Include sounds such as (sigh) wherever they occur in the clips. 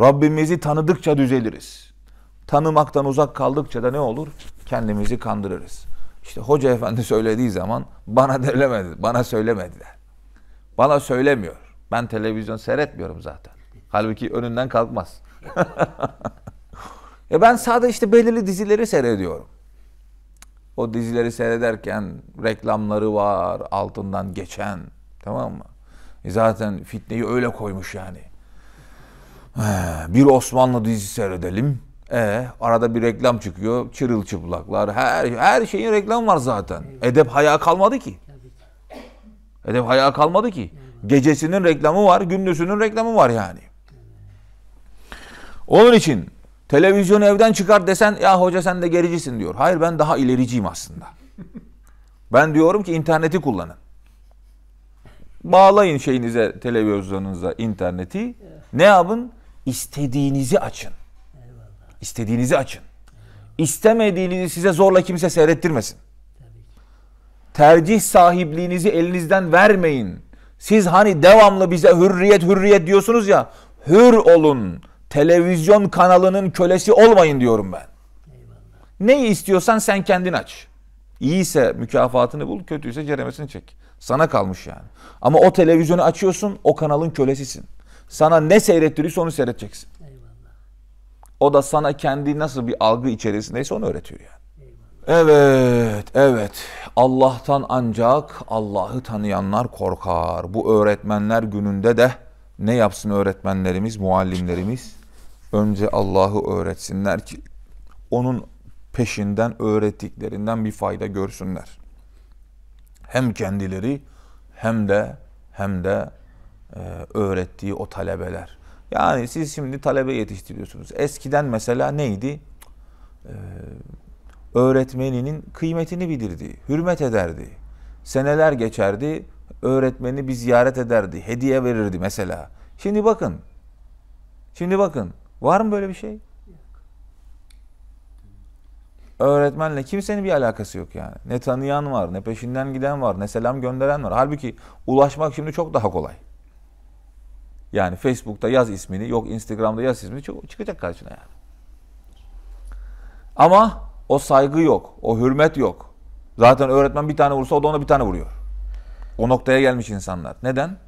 Rabbimizi tanıdıkça düzeliriz. Tanımaktan uzak kaldıkça da ne olur? Kendimizi kandırırız. İşte hoca efendi (laughs) söylediği zaman bana demedi, bana söylemedi de. Bana söylemiyor. Ben televizyon seyretmiyorum zaten. Halbuki önünden kalkmaz. (laughs) e ben sadece işte belirli dizileri seyrediyorum. O dizileri seyrederken reklamları var, altından geçen. Tamam mı? E zaten fitneyi öyle koymuş yani bir Osmanlı dizisi seyredelim. E, arada bir reklam çıkıyor. Çırılçıplaklar. Her, her şeyin reklam var zaten. Edep haya kalmadı ki. Edep haya kalmadı ki. Gecesinin reklamı var, gündüzünün reklamı var yani. Onun için televizyonu evden çıkar desen ya hoca sen de gericisin diyor. Hayır ben daha ilericiyim aslında. (laughs) Ben diyorum ki interneti kullanın. Bağlayın şeyinize, televizyonunuza interneti. Ne yapın? İstediğinizi açın. Eyvallah. İstediğinizi açın. Eyvallah. İstemediğinizi size zorla kimse seyrettirmesin. Tercih sahipliğinizi elinizden vermeyin. Siz hani devamlı bize hürriyet hürriyet diyorsunuz ya. Hür olun. Televizyon kanalının kölesi olmayın diyorum ben. Eyvallah. Neyi istiyorsan sen kendin aç. İyiyse mükafatını bul, kötüyse ceremesini çek. Sana kalmış yani. Ama o televizyonu açıyorsun, o kanalın kölesisin. Sana ne seyrettiriyorsa onu seyredeceksin. Eyvallah. O da sana kendi nasıl bir algı içerisindeyse onu öğretiyor yani. Eyvallah. Evet, evet. Allah'tan ancak Allah'ı tanıyanlar korkar. Bu öğretmenler gününde de ne yapsın öğretmenlerimiz, muallimlerimiz? Önce Allah'ı öğretsinler ki onun peşinden öğrettiklerinden bir fayda görsünler. Hem kendileri hem de hem de e, öğrettiği o talebeler. Yani siz şimdi talebe yetiştiriyorsunuz. Eskiden mesela neydi? Ee, öğretmeninin kıymetini bilirdi, hürmet ederdi. Seneler geçerdi, öğretmeni bir ziyaret ederdi, hediye verirdi mesela. Şimdi bakın, şimdi bakın, var mı böyle bir şey? öğretmenle kimsenin bir alakası yok yani. Ne tanıyan var, ne peşinden giden var, ne selam gönderen var. Halbuki ulaşmak şimdi çok daha kolay. Yani Facebook'ta yaz ismini, yok Instagram'da yaz ismini çıkacak karşına yani. Ama o saygı yok, o hürmet yok. Zaten öğretmen bir tane vursa o da ona bir tane vuruyor. O noktaya gelmiş insanlar. Neden?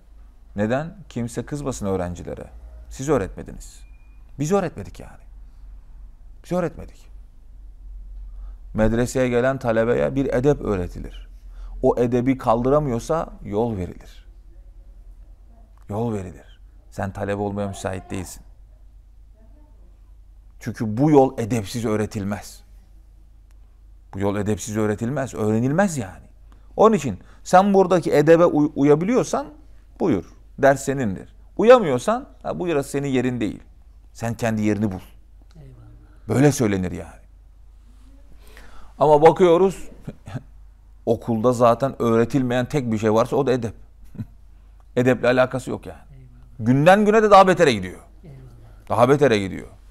Neden? Kimse kızmasın öğrencilere. Siz öğretmediniz. Biz öğretmedik yani. Biz öğretmedik. Medreseye gelen talebeye bir edep öğretilir. O edebi kaldıramıyorsa yol verilir. Yol verilir. Sen talebe olmaya müsait değilsin. Çünkü bu yol edepsiz öğretilmez. Bu yol edepsiz öğretilmez, öğrenilmez yani. Onun için sen buradaki edebe uy- uyabiliyorsan buyur, ders senindir. Uyamıyorsan ha, bu yarası senin yerin değil. Sen kendi yerini bul. Böyle söylenir yani. Ama bakıyoruz (laughs) okulda zaten öğretilmeyen tek bir şey varsa o da edep. (laughs) Edeple alakası yok yani günden güne de daha betere gidiyor. Daha betere gidiyor.